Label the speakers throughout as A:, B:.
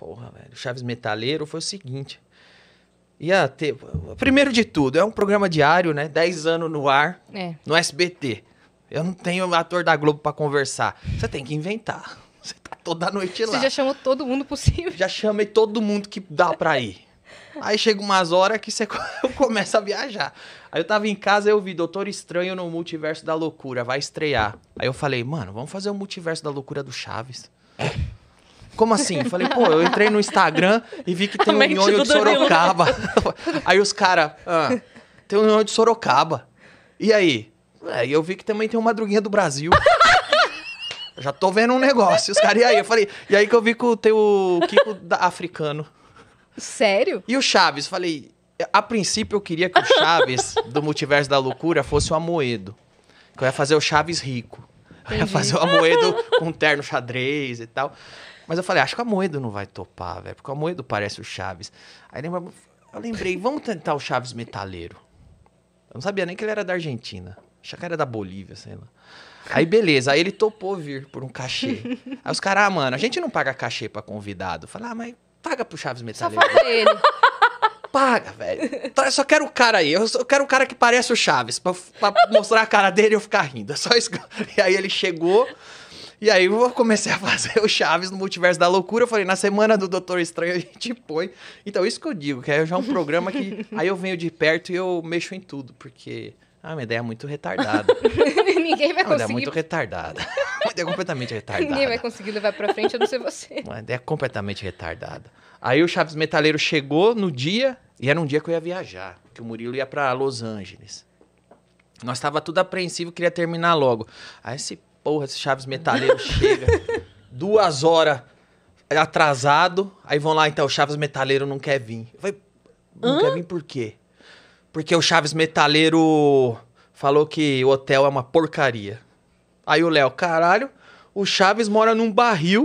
A: porra, velho, Chaves Metaleiro foi o seguinte. Ia ter. Primeiro de tudo, é um programa diário, né? 10 anos no ar, é. no SBT. Eu não tenho ator da Globo para conversar. Você tem que inventar. Você tá toda noite lá. Você já chamou todo mundo possível. Já chamei todo mundo que dá pra ir. Aí chega umas horas que você começa a viajar. Aí eu tava em casa e eu vi Doutor Estranho no Multiverso da Loucura, vai estrear. Aí eu falei, mano, vamos fazer o Multiverso da Loucura do Chaves. Como assim? Falei, pô, eu entrei no Instagram e vi que tem um nhonho de Sorocaba. aí os caras, ah, tem um nhonho de Sorocaba. E aí? É, e eu vi que também tem uma madruguinha do Brasil. Já tô vendo um negócio. Os caras, e aí? Eu falei, e aí que eu vi que tem o Kiko da, africano. Sério? E o Chaves? Falei, a princípio eu queria que o Chaves do Multiverso da Loucura fosse o Amoedo. Que eu ia fazer o Chaves rico. Eu ia fazer o Amoedo com um terno xadrez e tal. Mas eu falei, acho que o Amoedo não vai topar, velho, porque o Amoedo parece o Chaves. Aí lembra, eu lembrei, vamos tentar o Chaves Metaleiro. Eu não sabia nem que ele era da Argentina. Achei que era da Bolívia, sei lá. Aí beleza, aí ele topou vir por um cachê. Aí os caras, ah, mano, a gente não paga cachê pra convidado. falei, ah, mas paga pro Chaves Metaleiro. Só paga ele. Paga, velho. Então, eu só quero o cara aí. Eu só quero o cara que parece o Chaves. Pra, pra mostrar a cara dele e eu ficar rindo. É só isso. E aí ele chegou. E aí eu comecei a fazer o Chaves no Multiverso da Loucura. Eu falei, na semana do Doutor Estranho a gente põe. Então, isso que eu digo, que é já um programa que aí eu venho de perto e eu mexo em tudo, porque. Ah, minha ideia é muito retardada.
B: Ninguém vai conseguir. Uma ideia é muito
A: retardada. uma ideia é completamente retardada. Ninguém vai
B: conseguir levar pra frente, a não ser você. Uma
A: ideia é completamente retardada. Aí o Chaves Metaleiro chegou no dia, e era um dia que eu ia viajar, que o Murilo ia para Los Angeles. Nós estava tudo apreensivo, queria terminar logo. Aí esse porra, esse Chaves Metaleiro chega. Duas horas atrasado. Aí vão lá, então, o Chaves Metaleiro não quer vir. Eu falei, não Hã? quer vir por quê? Porque o Chaves Metaleiro falou que o hotel é uma porcaria. Aí o Léo, caralho, o Chaves mora num barril.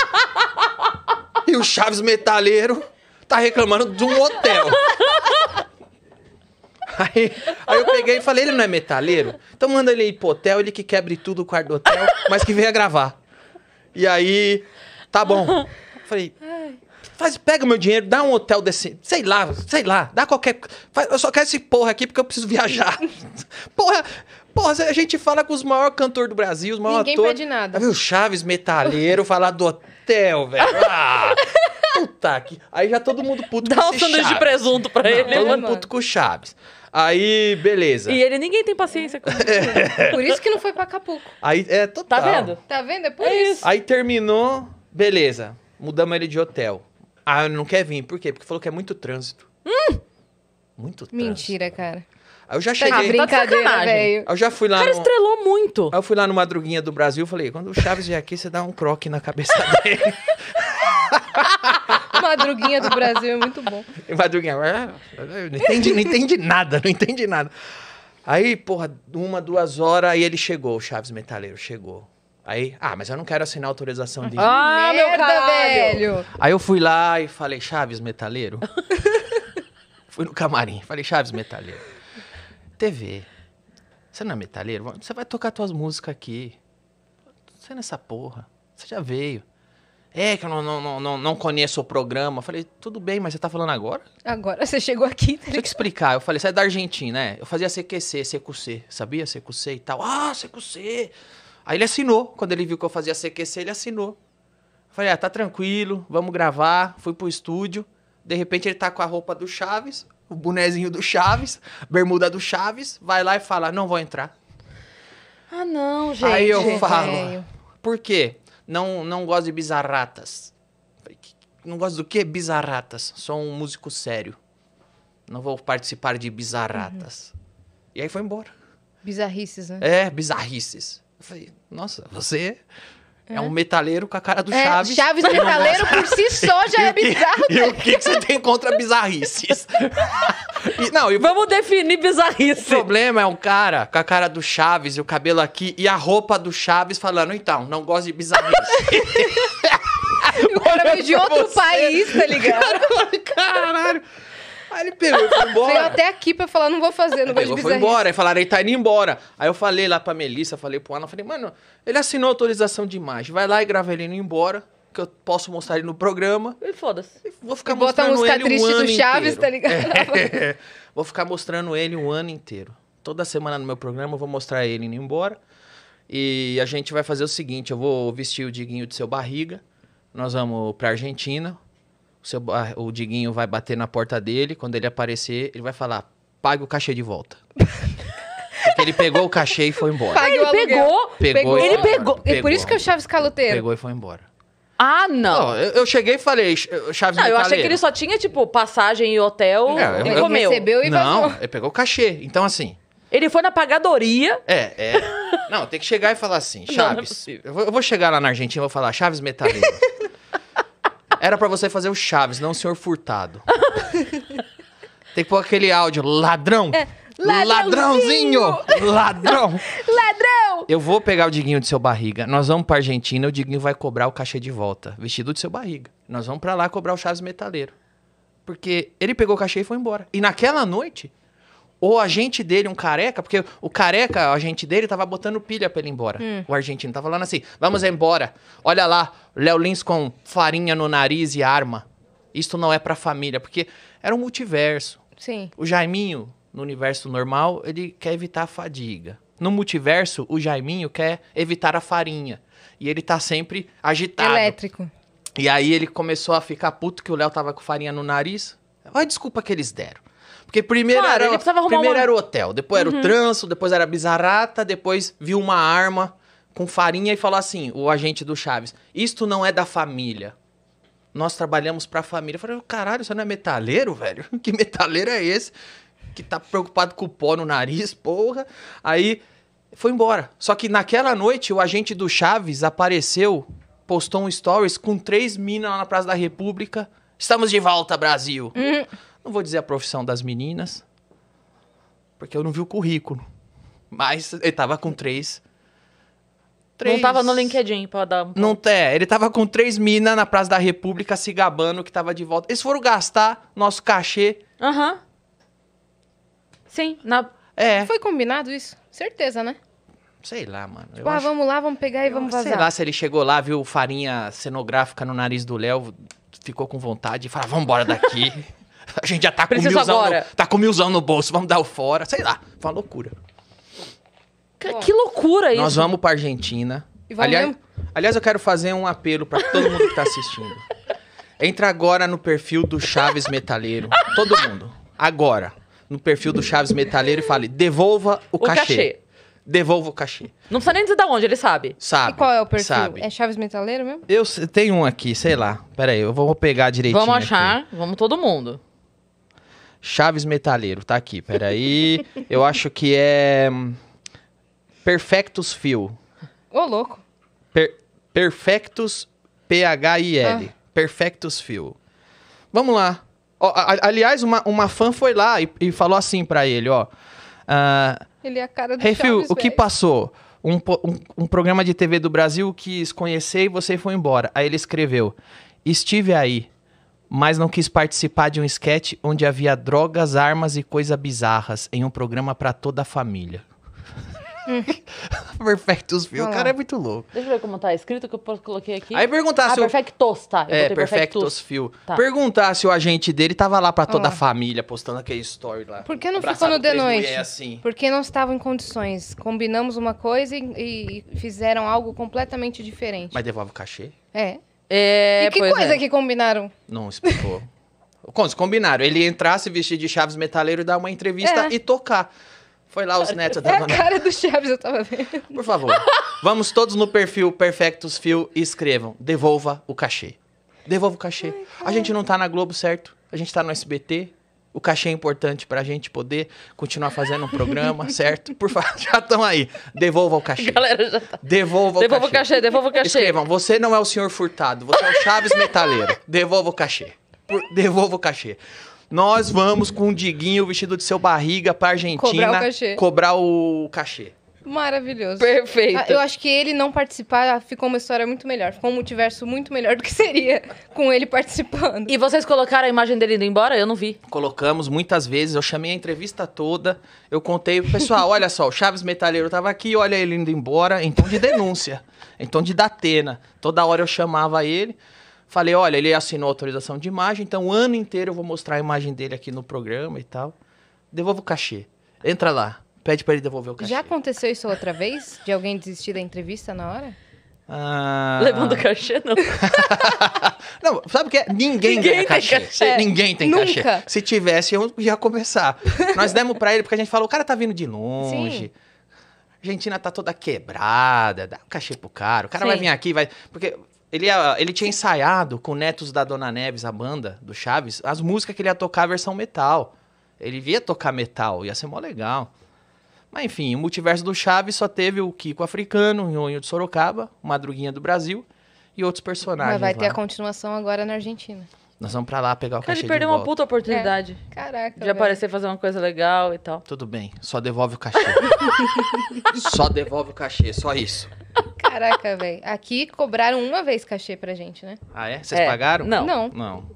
A: e o Chaves Metaleiro tá reclamando de um hotel. Aí, aí eu peguei e falei, ele não é metaleiro? Então manda ele ir pro hotel, ele que quebre tudo o quarto do hotel, mas que venha gravar. E aí, tá bom. Falei, faz, pega meu dinheiro, dá um hotel desse. Sei lá, sei lá, dá qualquer. Faz, eu só quero esse porra aqui porque eu preciso viajar. Porra, porra, a gente fala com os maiores cantores do Brasil, os maiores atores. Ninguém pede nada. Aí, tá o Chaves metaleiro falar do hotel, velho. Ah, puta que. Aí já todo mundo puto dá com Dá um sanduíche de presunto pra ele. Não, todo né, mundo puto com o Chaves. Aí, beleza. E
B: ele ninguém tem paciência com isso. Por isso que não foi pra
A: Acapulco. Aí, é total. Tá vendo?
B: Tá vendo? É por é isso. isso.
A: Aí terminou, beleza. Mudamos ele de hotel. Ah, não quer vir. Por quê? Porque falou que é muito trânsito. Hum! Muito
B: trânsito. Mentira, cara.
A: Aí eu já tá cheguei. Tá brincadeira, velho. Eu já fui lá. O cara no... estrelou muito. Aí eu fui lá no Madruguinha do Brasil e falei: quando o Chaves vier aqui, você dá um croque na cabeça dele.
B: Madruguinha do Brasil é muito bom.
A: Madruguinha, é, é, não entendi, não entendi nada, não entendi nada. Aí, porra, uma, duas horas, aí ele chegou, o Chaves Metaleiro chegou. Aí, ah, mas eu não quero assinar autorização de. Ah, meu velho! Aí eu fui lá e falei, Chaves Metaleiro. fui no camarim, falei, Chaves Metaleiro. TV. Você não é metaleiro? Você vai tocar tuas músicas aqui. Você nessa é porra. Você já veio. É, que eu não, não, não, não conheço o programa. Eu falei, tudo bem, mas você tá falando agora?
B: Agora, você chegou aqui.
A: Tá Deixa eu te explicar. Eu falei, você é da Argentina, né? Eu fazia CQC, CQC, sabia? CQC e tal. Ah, CQC! Aí ele assinou. Quando ele viu que eu fazia CQC, ele assinou. Eu falei, ah, tá tranquilo, vamos gravar. Fui pro estúdio. De repente ele tá com a roupa do Chaves, o bonezinho do Chaves, bermuda do Chaves, vai lá e fala: Não vou entrar.
B: Ah, não, gente. Aí eu falo:
A: Por quê? não, não gosto de bizarratas. não gosto do que? Bizarratas. Sou um músico sério. Não vou participar de bizarratas. Uhum. E aí foi embora.
B: Bizarrices, né? É,
A: bizarrices. Eu falei, nossa, você é. um metaleiro com a cara do é, Chaves. Chaves metaleiro por si só já é bizarro. E o né? que, que você tem contra bizarrices? e, não, Vamos definir bizarrice. O problema é um cara com a cara do Chaves e o cabelo aqui e a roupa do Chaves falando, então, não gosto de bizarrice. o cara veio de outro você. país, tá ligado? Caralho. Aí ele pegou e foi embora. Veio
B: até aqui pra falar, não vou fazer, não vou Ele foi embora.
A: Aí falaram, ele tá indo embora. Aí eu falei lá pra Melissa, falei pro Ana, falei, mano, ele assinou autorização de imagem. Vai lá e grava ele indo embora, que eu posso mostrar ele no programa.
B: E foda-se. Vou ficar bota mostrando ele um ano do Chaves, inteiro. tá ligado?
A: É. vou ficar mostrando ele um ano inteiro. Toda semana no meu programa eu vou mostrar ele indo embora. E a gente vai fazer o seguinte, eu vou vestir o Diguinho de seu barriga. Nós vamos pra Argentina, o, seu, o Diguinho vai bater na porta dele, quando ele aparecer, ele vai falar, pague o cachê de volta. Porque ele pegou o cachê e foi embora. Pague ele
B: pegou, pegou, pegou. Ele pegou. É por isso que é o Chaves caloteiro. Pegou
A: e foi embora. Ah, não. não eu, eu, cheguei e falei, Chaves Não, eu achei que ele só
B: tinha, tipo, passagem e hotel. É, ele comeu. Ele recebeu e Não, vazou.
A: ele pegou o cachê. Então, assim... Ele foi na pagadoria. É, é. Não, tem que chegar e falar assim, Chaves. Não, não é eu, vou, eu, vou, chegar lá na Argentina e vou falar, Chaves Metaleiro. Era para você fazer o Chaves, não o senhor furtado. Tem que pôr aquele áudio, ladrão. É,
B: ladrãozinho!
A: Ladrão!
B: Ladrão!
A: Eu vou pegar o Diguinho de seu barriga. Nós vamos pra Argentina, o Diguinho vai cobrar o cachê de volta, vestido de seu barriga. Nós vamos para lá cobrar o Chaves metaleiro. Porque ele pegou o cachê e foi embora. E naquela noite, o agente dele, um careca, porque o careca, o agente dele, tava botando pilha pra ele ir embora. Hum. O argentino tava falando assim: vamos embora. Olha lá, Léo Lins com farinha no nariz e arma. Isto não é pra família, porque era um multiverso. Sim. O Jaiminho, no universo normal, ele quer evitar a fadiga. No multiverso, o Jaiminho quer evitar a farinha. E ele tá sempre agitado. Elétrico. E aí ele começou a ficar puto que o Léo tava com farinha no nariz. Olha a desculpa que eles deram. Porque primeiro, claro, era, primeiro uma... era o hotel, depois uhum. era o uhum. tranço, depois era a bizarrata, depois viu uma arma com farinha e falou assim, o agente do Chaves, isto não é da família. Nós trabalhamos pra família. Eu falei, caralho, você não é metaleiro, velho? Que metaleiro é esse? Que tá preocupado com o pó no nariz, porra. Aí foi embora. Só que naquela noite, o agente do Chaves apareceu, postou um stories com três minas lá na Praça da República. Estamos de volta, Brasil. Uhum. Não vou dizer a profissão das meninas, porque eu não vi o currículo. Mas ele tava com três. três não tava no
B: LinkedIn pra dar um.
A: Não tem. é, ele tava com três minas na Praça da República se gabando que tava de volta. Eles foram gastar nosso cachê. Aham. Uhum.
B: Sim, na. É. Foi combinado isso? Certeza, né?
A: Sei lá, mano. Tipo, ah, acho... vamos
B: lá, vamos pegar e eu vamos vazar. Sei lá
A: se ele chegou lá, viu farinha cenográfica no nariz do Léo, ficou com vontade e falou, vamos embora daqui. a gente já tá com, milzão agora. no, tá com milzão no bolso, vamos dar o fora, sei lá. Foi uma loucura.
B: Que, que loucura isso. Nós vamos
A: pra Argentina. E vamos aliás, aliás, eu quero fazer um apelo pra todo mundo que tá assistindo. Entra agora no perfil do Chaves Metaleiro. Todo mundo. Agora. No perfil do Chaves Metaleiro e fale: devolva o, o cachê. cachê. Devolva o cachê.
B: Não precisa nem dizer de onde, ele sabe.
A: Sabe. E qual é o perfil? Sabe. É
B: Chaves Metaleiro mesmo?
A: Eu tenho um aqui, sei lá. Pera aí, eu vou pegar direitinho. Vamos achar,
B: aqui. vamos todo mundo.
A: Chaves Metalheiro, tá aqui, peraí. eu acho que é. Hum, Perfectus Fio. Ô, louco. Per Perfectus P-H-I-L. Ah. Perfectus Fio. Vamos lá. Ó, aliás, uma, uma fã foi lá e, e falou assim para ele, ó. Uh,
B: ele é a cara do hey, Phil, o que
A: passou? Um, um, um, programa de TV do Brasil quis conhecer e você foi embora. Aí ele escreveu: Estive aí, mas não quis participar de um esquete onde havia drogas, armas e coisas bizarras em um programa para toda a família. Perfectos View. O cara é muito louco.
B: Deixa eu ver como tá escrito que eu coloquei aqui. Aí perguntar Ah, o... Perfectos, tá. Eu é, Perfectos View. Tá.
A: Perguntar se o agente dele tava lá pra toda ah. a família, postando aquele story lá. Por
B: que não ficou no The Noite? Assim. Porque não estavam em condições. Combinamos uma coisa e, e fizeram algo completamente diferente.
A: Mas devolve o cachê?
B: É. É, e que pois coisa é. que combinaram?
A: Não explicou. combinaram. Ele entrasse se vestir de Chaves Metaleiro, dar uma entrevista é. e tocar. Foi lá os é netos. É a cara do Chaves, eu tava vendo. Por favor, vamos todos no perfil Perfectos Fio e escrevam. Devolva o cachê. Devolva o cachê. Ai, a gente não tá na Globo, certo? A gente tá no SBT, o cachê é importante para a gente poder continuar fazendo um programa, certo? Por favor, já estão aí. Devolva o cachê. Galera, já tá. Devolva, devolva o, cachê. o cachê. Devolva o cachê. Escrevam, você não é o senhor furtado, você é o Chaves Metaleiro. Devolva o cachê. Por... Devolva o cachê. Nós vamos com o Diguinho vestido de seu barriga para Argentina cobrar o cachê. Cobrar o cachê.
B: Maravilhoso. Perfeito. Ah, eu acho que ele não participar ah, ficou uma história muito melhor. Ficou um multiverso muito melhor do que seria com ele participando. E vocês colocaram a imagem dele indo embora? Eu não vi.
A: Colocamos muitas vezes. Eu chamei a entrevista toda. Eu contei pessoal: olha só, o Chaves Metalheiro tava aqui, olha ele indo embora. Em tom de denúncia. em tom de Datena. Toda hora eu chamava ele. Falei: olha, ele assinou autorização de imagem, então o ano inteiro eu vou mostrar a imagem dele aqui no programa e tal. Devolvo o cachê. Entra lá pede para ele devolver o cachê.
B: Já aconteceu isso outra vez? De alguém desistir da entrevista na hora?
A: Ah... Levando o cachê, não. não, sabe o que é? Ninguém, Ninguém ganha cachê. cachê. É. Ninguém tem Nunca. cachê. Se tivesse, eu ia começar. Nós demos para ele porque a gente falou, o cara tá vindo de longe. Sim. A Argentina tá toda quebrada, dá um cachê pro cara. O cara Sim. vai vir aqui, vai. Porque ele, ele tinha ensaiado com netos da Dona Neves, a banda do Chaves, as músicas que ele ia tocar versão metal. Ele ia tocar metal, ia ser mó legal. Mas enfim, o multiverso do Chaves só teve o Kiko africano, o Nhonho de Sorocaba, o Madruguinha do Brasil e outros personagens. Mas vai lá. ter a
B: continuação agora na Argentina.
A: Nós vamos pra lá pegar o cachê Ele perdeu uma puta
B: oportunidade. É. Caraca. De velho. aparecer
A: fazer uma coisa legal e tal. Tudo bem, só devolve o cachê. só devolve o cachê, só isso.
B: Caraca, velho. Aqui cobraram uma vez cachê pra gente, né?
A: Ah, é? Vocês é. pagaram? Não. Não. Não.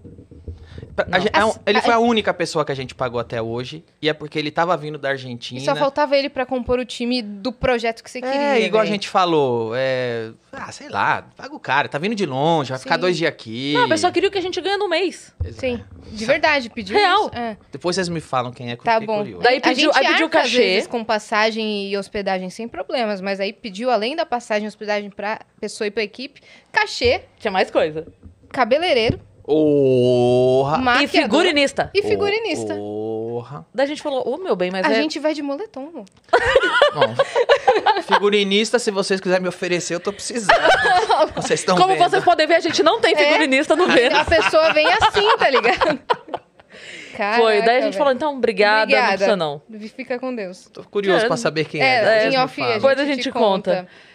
A: A, é assim, ele foi a única pessoa que a gente pagou até hoje. E é porque ele tava vindo da Argentina. E só
B: faltava ele para compor o time do projeto que você queria. É, igual a gente
A: falou. É, ah, sei lá, paga o cara. Tá vindo de longe, vai Sim. ficar dois dias aqui. Não, a pessoa
B: queria o que a gente ganha no mês. Exato. Sim, de verdade, pediu. Real. É.
A: Depois vocês me falam quem é que Tá bom. Curioso. Daí pediu, a gente aí pediu cachê. Vezes,
B: com passagem e hospedagem sem problemas. Mas aí pediu, além da passagem e hospedagem pra pessoa e pra equipe, cachê. Tinha mais coisa. Cabeleireiro
A: Orra.
B: E figurinista. E figurinista.
A: Orra.
B: Daí a gente falou, ô oh, meu bem, mas A é... gente vai de moletom. Bom,
A: figurinista, se vocês quiserem me oferecer, eu tô precisando.
B: Vocês estão Como vendo. vocês podem ver, a gente não tem é. figurinista é, no Vênus. A pessoa vem assim, tá ligado? Caraca, Foi, daí a gente velho. falou, então, obrigada, obrigada, não precisa não. Fica com Deus. Tô curioso Cara, é. pra saber quem é. é né? em off, a gente, Depois a gente conta. conta.